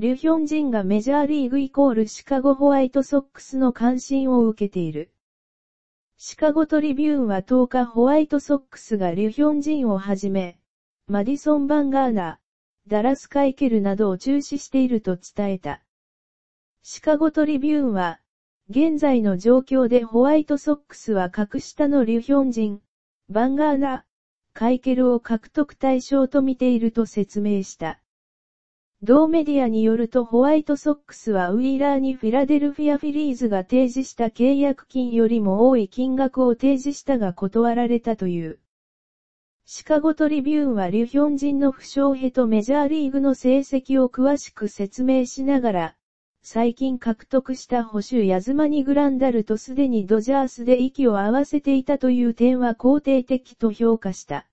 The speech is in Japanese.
リュヒョンジンがメジャーリーグイコールシカゴホワイトソックスの関心を受けている。シカゴトリビューンは10日ホワイトソックスがリュヒョンジンをはじめ、マディソン・バンガーナ、ダラス・カイケルなどを中止していると伝えた。シカゴトリビューンは、現在の状況でホワイトソックスは格下のリュヒョンジン、バンガーナ、カイケルを獲得対象と見ていると説明した。同メディアによるとホワイトソックスはウィーラーにフィラデルフィアフィリーズが提示した契約金よりも多い金額を提示したが断られたという。シカゴトリビューンはリュヒョン人の負傷へとメジャーリーグの成績を詳しく説明しながら、最近獲得した保守ヤズマニグランダルとすでにドジャースで息を合わせていたという点は肯定的と評価した。